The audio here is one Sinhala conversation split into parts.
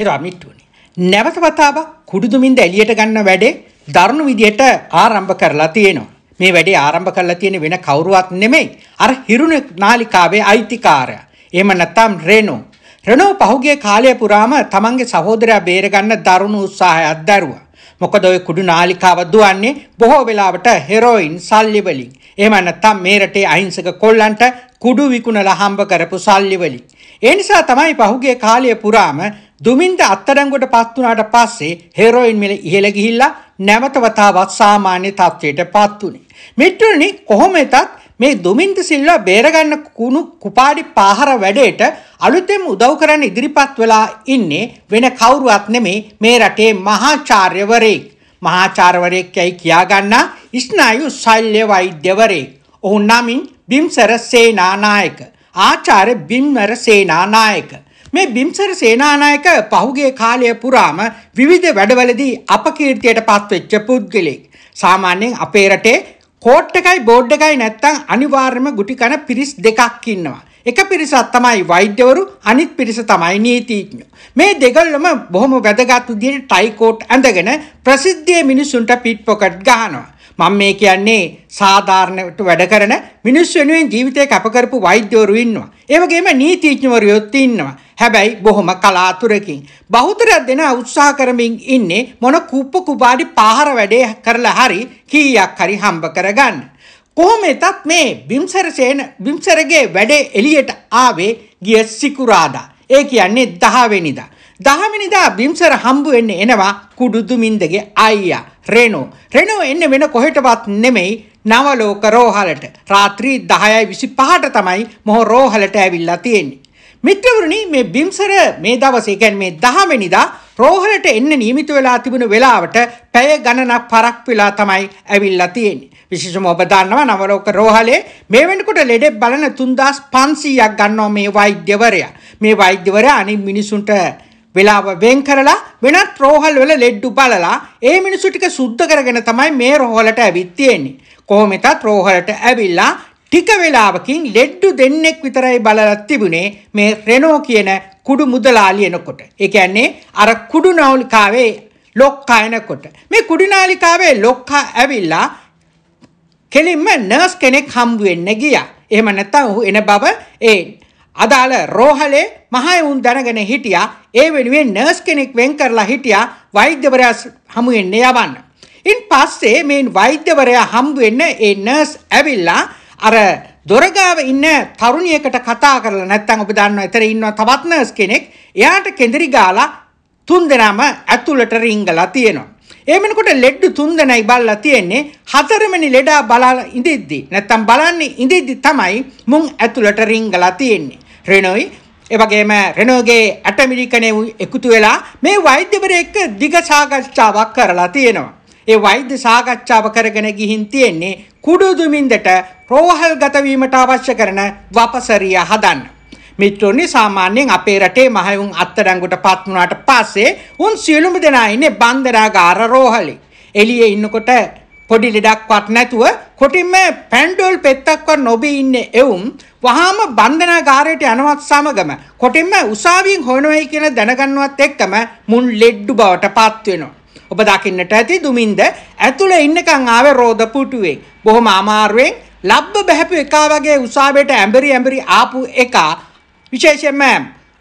හිරාමිට්ටුවනි. නැවත වතාව කුඩුදුමින්ද එලියට ගන්න වැඩේ දරුණු විදියට ආරම්භ කරලා තියෙනවා. මේ වැඩේ ආරම්භ කරලා තියෙන වෙන කවුරුවත් නෙමෙයි. අර හිරුණ නාලිකාවේ අයිතිකාරයා. එහෙම නැත්නම් රෙනෝ. රෙනෝ පහුගිය කාලය පුරාම තමන්ගේ සහෝදරයා බේරගන්න දරුණු උත්සාහයක් දැරුවා. මොකද ඔය කුඩු නාලිකාව දුවන්නේ බොහෝ වෙලාවට හෙරෝයින් සල්ලි වලින්. එහෙම නැත්නම් මේ රටේ අහිංසක කොල්ලන්ට කුඩු විකුණලා හම්බ කරපු සල්ලි වලින්. ඒ නිසා තමයි පහුගිය කාලය පුරාම දුමින්ද අත්අඩංගුවට පත් වුණාට පස්සේ හෙරොයින් මිල ඉහළ ගිහිල්ලා නැවත වතාවක් සාමාන්‍ය තත්ත්වයට පත් වුණේ. මිත්‍රනි කොහොම වෙතත් මේ දුමින්ද සිල්වා බේරගන්න කුණු කුපාඩි පාහර වැඩේට අලුතෙන් උදව් කරන්න ඉදිරිපත් වෙලා ඉන්නේ වෙන කවුරුවත් නෙමේ මේ රටේ මහාචාර්යවරයෙක්. මහාචාර්යවරයෙක් යයි කියාගන්නා ස්නායු ශල්‍ය වෛද්‍යවරයෙක්. ඔහු නමින් බිම්සර සේනානායක. ආචාර්ය බිම්මර සේනානායක. මේ බිම්සර සේනානායක පහුගේ කාලය පුරාම විවිධ වැඩවලදී අපකීර්තියට පත්වෙච්ච පුද්ගලෙක්. සාමාන්‍යයෙන් අපේ රටේ කෝට් එකයි බෝඩ් එකයි නැත්තම් අනිවාර්යම ගුටි කන පිරිස් දෙකක් ඉන්නවා. එක පිරිසක් තමයි වෛද්‍යවරු අනිත් පිරිස තමයි නීතිඥයෝ. මේ දෙගොල්ලම බොහොම වැදගත් විදිහට ටයිකෝට් ඇඳගෙන ප්‍රසිද්ධියේ මිනිසුන්ට පිට් පොකට් ගහනවා. මම මේ කියන්නේ සාධාරණට වැඩ කරන මිනිස් වෙනුවෙන් ජීවිතය කැපකරපු වෛද්‍යවරු ඉන්නවා. ඒ වගේම නීතිඥවරයොත් ඉන්නවා. හැබැයි බොහොම කලාතුරකින් බහුතරයක් දෙනා උත්සාහ කරමින් ඉන්නේ මොන කුප්ප කුපාඩි පාහර වැඩේ කරලා හරි කීයක් හරි හම්බ කරගන්න. කොහොම එතත් මේ බිම්සර සේන බිම්සරගේ වැඩේ එළියට ආවේ ගිය සිකුරාදා. ඒ කියන්නේ 10 වෙනිදා. 10 වෙනිදා බිම්සර හම්බ වෙන්නේ එනවා කුඩුදුමින්දගේ අයියා. රේණු. රෙණු එන්න වෙන කොහෙටවත් නෙමෙයි නවලෝක රෝහලට. රාත්‍රී 10යි 25ට තමයි මොහ රෝහලට ඇවිල්ලා තියෙන්නේ. මිත්‍රවරුනි මේ බිම්සර මේ දවසේ කියන්නේ මේ 10 වෙනිදා රෝහලට එන්න නියමිත වෙලා තිබුණු වෙලාවට පැය ගණනක් පරක් වෙලා තමයි ඇවිල්ලා තියෙන්නේ. විශේෂම ඔබ දන්නවා නවලෝක රෝහලේ මේ වෙනකොට ලෙඩෙක් බලන 3500ක් ගන්නවා මේ වෛද්‍යවරයා. මේ වෛද්‍යවරයා අනිත් මිනිසුන්ට වෙලාව වෙන් කරලා වෙනත් රෝහල් වල ලෙඩ්ඩු බලලා ඒ මිනිස්සු ටික සුද්ධ කරගෙන තමයි මේ රෝහලට ඇවිත් තියෙන්නේ. කොහොමෙතත් රෝහලට ඇවිල්ලා ටික වෙලාවකින් ලෙඩ්ඩු දෙන්නෙක් විතරයි බලලා තිබුණේ මේ රෙනෝ කියන කුඩු මුදලාලි එනකොට. ඒ කියන්නේ අර කුඩු නෞලිකාවේ ලොක්කා එනකොට. මේ කුඩු නාලිකාවේ ලොක්කා ඇවිල්ලා කෙලින්ම නර්ස් කෙනෙක් හම්බ වෙන්න ගියා. එහෙම නැත්නම් ඔහු එන බව ඒ අදාළ රෝහලේ මහයවුන් දැනගෙන හිටියා ඒ වෙනුවෙන් නර්ස් කෙනෙක් වෙන් කරලා හිටියා වෛද්‍යවරයා හමු වෙන්න යවන්න. ඉන් පස්සේ මේ වෛද්‍යවරයා හම්බ වෙන්න ඒ නර්ස් ඇවිල්ලා අර දොරගාව ඉන්න තරුණියකට කතා කරලා නැත්නම් ඔබ දන්නවා එතන ඉන්නවා තවත් නර්ස් කෙනෙක්. එයාට කෙඳිරි ගාලා තුන්දෙනාම ඇතුළට රිංගලා තියෙනවා. ඒ වෙනකොට ලෙඩ තුන්දෙනයි බල්ලා තියෙන්නේ හතරමනි ලෙඩා බලලා ඉඳිද්දි නැත්තම් බලන්නේ ඉඳිද්දි තමයි මුන් ඇතුළට රිංගලා තියෙන්නේ. රෙනොයි එවගේම රෙනෝගේ ඇටමිරිකනේ එකතු වෙලා මේ වෛද්‍යවරයෙක් එක්ක දිග සාකච්ඡාවක් කරලා තියෙනවා. ඒ වෛද්‍ය සාකච්ඡාව කරගෙන ගිහින් තියෙන්නේ කුඩු දුමින්දට රෝහල්ගත වීමට අවශ්‍ය කරන වපසරිය හදන්න. මිත්‍රෝනි සාමාන්‍යයෙන් අපේ රටේ මහයුන් අත්අඩංගුවටපත් වුණාට පස්සේ උන් සියලුම දෙනා ඉන්නේ බන්දරාගාර රෝහලේ. එළියේ ඉන්නකොට පොඩි ලෙඩක්වත් නැතුව කොටින්ම පැන්ඩෝල් පෙත්තක්වත් නොබී ඉන්නේ එවුම් වහාම බන්ධනාගාරයට යනවත් සමගම කොටින්ම උසාවියෙන් හොයනවයි කියන දැනගන්නවත් එක්කම මුන් ලෙඩ්ඩු බවට පත් වෙනවා. ඔබ දකින්නට ඇති දුමින්ද ඇතුළේ ඉන්නකන් ආවේ රෝද පුටුවෙන්. බොහොම අමාරුවෙන් ලබ්බ බහැපු එකා වගේ උසාවියට ඇඹරි ඇඹරි ආපු එකා විශේෂයෙන්ම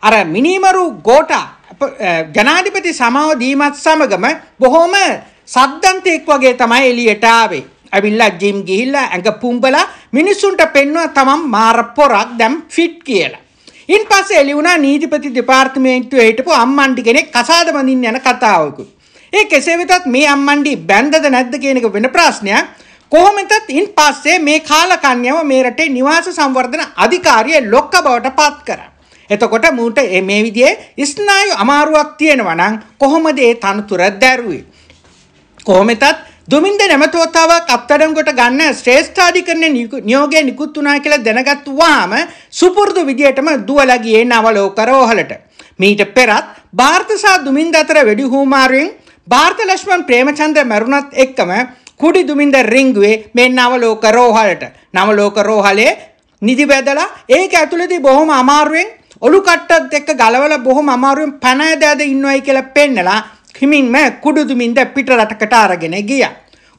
අර මිනිමරු ගෝටා ජනාධිපති සමාව දීමත් සමගම බොහොම සද්දන්තෙක් වගේ තමයි එළියට ආවේ. ඇවිල්ලා ජිම් ගිහිල්ලා ඇඟ පුම්බලා මිනිස්සුන්ට පෙන්වුවා තමන් මාර පොරක් දැම් ෆිට් කියලා. ඉන් පස්සේ එළි වුණා නීතිපති දෙපාර්තමේන්තුවේ හිටපු අම්මන්ඩි කෙනෙක් කසාද බඳින්න යන කතාවකුත්. ඒ කෙසේ වෙතත් මේ අම්මන්ඩි බැන්දද නැද්ද කියන එක වෙන ප්‍රශ්නයක්. කොහොමතත් ඉන් පස්සේ මේ කාලකන්‍යව මේ රටේ නිවාස සංවර්ධන අධිකාරිය ලොක්ක බවට පත් කරා. එතකොට මූට මේ විදිහේ ස්නායු අමාරුවක් තියෙනවා නම් කොහොමද ඒ තනතුර දැරුවේ? කොහොමතත් දුමින්ද නැමතෝතාවක් අත්අඩංගුවට ගන්න ශ්‍රේෂ්ඨාධිකරණ නියෝගය නිකුත් වුණා කියලා දැනගත්වාම සුපුරුදු විදියටම දුවලා ගියේ නවලෝකර ඔහලට. මීට පෙරත් ಭಾರತ සහ දුමින්ද අතර වෙඩි හුමාරුවෙන් ಭಾರತ ලක්ෂ්මන් ප්‍රේමචන්ද්‍ර මරුණත් එක්කම කුඩි දුමින්ද රිංගුවේ මේ නවලෝක රෝහලට. නවලෝක රෝහලේ නිදි බැදලා ඒක ඇතුළේදී බොහොම අමාරුවෙන් ඔලු කට්ටත් එක්ක ගලවලා බොහොම අමාරුවෙන් පණ ඇද ඇද ඉන්නවයි කියලා පෙන්නලා හිමින්ම කුඩුදුමින්ද පිටරටකට අරගෙන ගියා.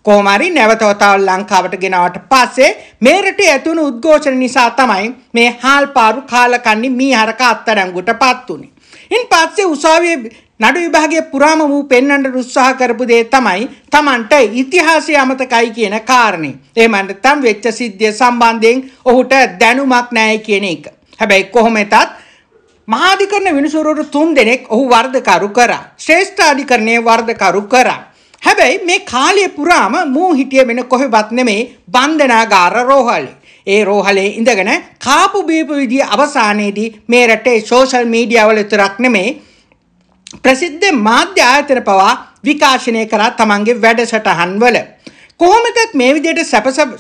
කොහොමරි නැවතවතාව ලංකාවට ගෙනාවට පස්සේ මේරට ඇතුණු උද්ඝෝෂණ නිසා තමයි මේ හාල්පාරු කාලකන්ණි මීහරක අත්අඩංගුවට පත් වුනේ. ඉන් පස්සේ උසාවියේ නඩු විභාගයේ පුරාම වූ පෙන්වන්න උත්සාහ කරපු දේ තමයි Tamanට ඉතිහාසය අමතකයි කියන කාරණේ. එහෙම නැත්නම් වෙච්ච සිද්ධිය සම්බන්ධයෙන් ඔහුට දැනුමක් නැහැ කියන එක. හැබැයි කොහොම වෙතත් මහාධිකරණ විනිසුරුවරු තුන් දෙනෙක් ඔහු වර්ධකරු කරා. ශ්‍රේෂ්ඨ අධිකරණයේ වර්ධකරු කරා. හැබැයි මේ කාලය පුරාම මූ හිටිය වෙන කොහෙවත් නෙමේ බන්ධනාගාර රෝහලේ. ඒ රෝහලේ ඉඳගෙන කාපු බීපු විදිය අවසානයේදී මේ රටේ සෝෂල් මීඩියාවල විතරක් නෙමේ ප්‍රසිද්ධ මාධ්‍ය ආයතන පවා විකාශනය කරා තමන්ගේ වැඩසටහන්වල. කොහොමදත් මේ විදියට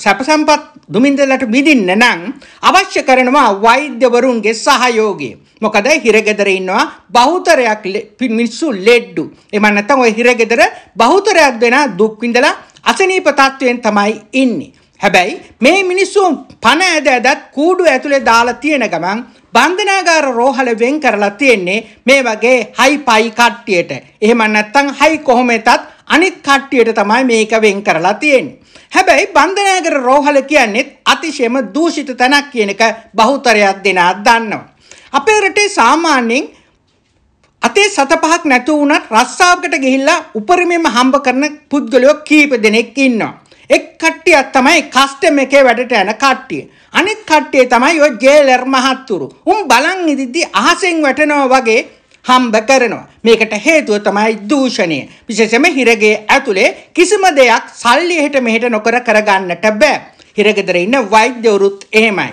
සැපසම්පත් දුමින්දලට මිදින්න නම් අවශ්‍ය කරනවා වෛද්‍යවරුන්ගේ සහයෝගය. මොකද හිරගෙදර ඉන්නවා බහුතරයක් මිනිස්සු ලෙඩ්ඩු. එමන් නැත්නම් ওই හිරගෙදර බහුතරයක් දෙනා දුක් විඳලා අසනීප තත්වයෙන් තමයි ඉන්නේ. හැබැයි මේ මිනිස්සු පණ ඇද ඇදත් කූඩු ඇතුලේ දාලා තියෙන ගමන් බන්ධනාගාර රෝහල වෙන් කරලා තියෙන්නේ මේ වගේ හයි පයි කට්ටියට. එහෙම නැත්නම් හයි කොහොමෙතත් අනිත් කට්ටියට තමයි මේක වෙන් කරලා තියෙන්නේ. හැබැයි බන්ධනාගාර රෝහල කියන්නේ අතිශයම දූෂිත තැනක් කියන එක බහුතරයක් දෙනා දන්නවා. අපේ රටේ සාමාන්‍යයෙන් අතේ සත පහක් නැතුව වුණත් රස්සාවකට ගිහිල්ලා උපරිමයෙන්ම හම්බ කරන පුද්ගලයෝ කීප දෙනෙක් ඉන්නවා. එක් කට්ටියක් තමයි කස්ටම් එකේ වැඩට යන කට්ටිය. අනිත් කට්ටිය තමයි ඔය ජේලර් මහත්තුරු. උන් බලන් ඉදිද්දි අහසෙන් වැටෙනවා වගේ හම්බ කරනවා. මේකට හේතුව තමයි දූෂණය. විශේෂයෙන්ම හිරගේ ඇතුලේ කිසිම දෙයක් සල්ලි එහෙට මෙහෙට නොකර කරගන්නට බෑ. හිරගෙදර ඉන්න වෛද්‍යවරුත් එහෙමයි.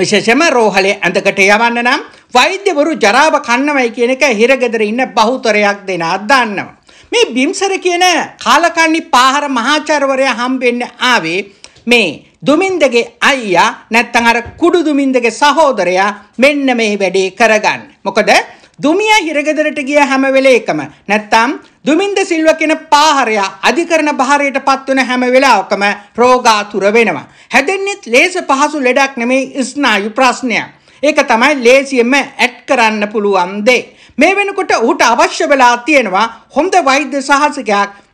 විශේෂම රෝහලේ ඇඳකට යවන්න නම් වෛද්‍යවරු ජරාව කන්නවයි කියන එක හිරගෙදර ඉන්න බහුතරයක් දෙන අදන්නවා. මේ බිම්සර කියන කාලකන්නි පාහර මහාචාර්යවරයා හම්බෙන්න ආවේ මේ දුමින්දගේ අයියා නැත්නම් අර කුඩු දුමින්දගේ සහෝදරයා මෙන්න මේ වැඩේ කරගන්න. මොකද දුමියා හිරගෙදරට ගිය හැම වෙලේකම නැත්නම් දුමින්ද සිල්වා කියන පාහරයා අධිකරණ භාරයට පත්වන හැම වෙලාවකම රෝගාතුර වෙනවා. හැදෙන්නේත් ලේස පහසු ලෙඩක් නෙමේ ස්නායු ප්‍රශ්නයක්. ඒක තමයි ලේසියෙන්ම ඇඩ් කරන්න පුළුවන් දේ. මේ වෙනකොට ඔහුට අවශ්‍ය වෙලා තියෙනවා හොඳ වෛද්‍ය සහසකයක්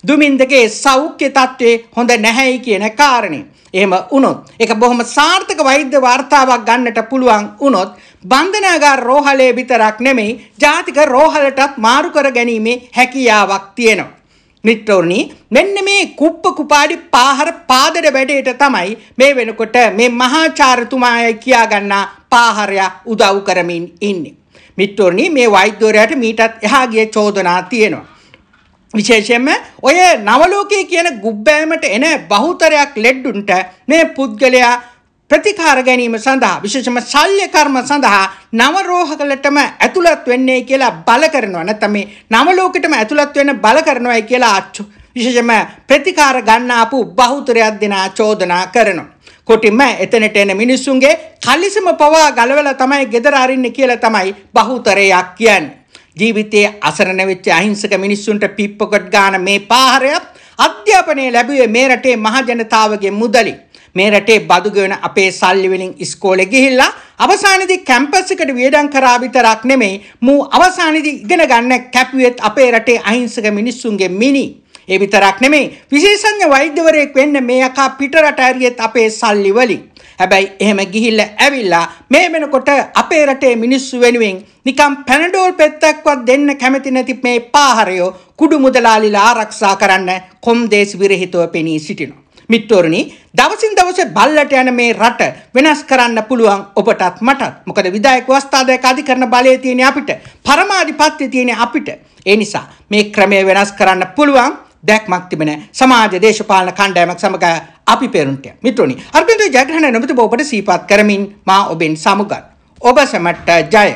දුමින්දගේ සෞඛ්‍ය තත්ත්වේ හොඳ නැහැයි කියන කාරණේ. එහෙම වුණොත් ඒක බොහොම සාර්ථක වෛද්‍ය වර්තාවක් ගන්නට පුළුවන් වුණොත් බන්ධනාගාර රෝහලේ විතරක් නෙමෙයි ජාතික රෝහලටත් මාරු කර ගැනීමේ හැකියාවක් තියෙනවා. මිත්‍රෝනි මෙන්න මේ කුප්ප කුපාඩි පාහර පාදඩ වැඩේට තමයි මේ වෙනකොට මේ මහාචාර්යතුමායි කියාගන්නා පාහරයක් උදව් කරමින් ඉන්නේ. මිත්‍රෝනි මේ වෛද්‍යවරයාට මීටත් එහා ගිය චෝදනා තියෙනවා. විශේෂයෙන්ම ඔය නවලෝකයේ කියන ගුබ්බෑමට එන බහුතරයක් ලෙඩ්ඩුන්ට මේ පුද්ගලයා ප්‍රතිකාර ගැනීම සඳහා විශේෂම ශල්්‍ය කර්ම සඳහා නවරෝහකලටම ඇතුළත් වෙන්නේ කියලා බල කරනවා නැත්නම් මේ නවලෝකෙටම ඇතුළත් වෙන්න බල කරනවායි කියලා විශේෂම ප්‍රතිකාර ගන්න ආපු බහුතරයක් දෙනා චෝදනා කරනවා කොටින්ම එතනට එන මිනිස්සුන්ගේ කලිසම පවා ගලවලා තමයි ගෙදර අරින්නේ කියලා තමයි බහුතරයක් කියන්නේ. ජීවිතයේ අසරණ වෙච්ච අහිංසක මිනිස්සුන්ට පිප්පකොට් ගන්න මේ පාහරය අධ්‍යාපනය ලැබුවේ මේ රටේ මහජනතාවගේ මුදලින්. මේ රටේ බදු ගෙවන අපේ සල්ලි වලින් ඉස්කෝලේ ගිහිල්ලා අවසානයේදී කැම්පස් එකට වියදම් කරා විතරක් නෙමෙයි මූ අවසානයේදී ඉගෙන ගන්න කැපුවෙත් අපේ රටේ අහිංසක මිනිස්සුන්ගේ මිනි ඒ විතරක් නෙමෙයි විශේෂඥ වෛද්‍යවරයෙක් වෙන්න මේ අකා පිටරට ඇරියෙත් අපේ සල්ලි වලින්. හැබැයි එහෙම ගිහිල්ලා ඇවිල්ලා මේ වෙනකොට අපේ රටේ මිනිස්සු වෙනුවෙන් නිකම් පැනඩෝල් පෙත්තක්වත් දෙන්න කැමති නැති මේ පාහරයෝ කුඩු මුදලාලිලා ආරක්ෂා කරන්න කොම්දේස් විරහිතව පෙනී සිටිනවා. මිත්වරණි දවසින් දවස බල්ලට යන මේ රට වෙනස් කරන්න පුළුවන් ඔබටත් මටත් මොකද විදායක වස්ථාදායක අධිකරණ බලය තියෙන අපිට පරමාධිපත්‍ය තියෙන අපිට ඒ නිසා මේ ක්‍රමය වෙනස් කරන්න පුළුවන් දැක්මක් තිබෙන සමාජ දේශපාලන කණ්ඩායමක් සමග අපි පෙරුන්ටය මිත්‍රනි අර්බින්ද ජයග්‍රහණ නොබතුබ ඔබට සීපත් කරමින් මා ඔබෙන් සමුගත් ඔබ සැමට ජය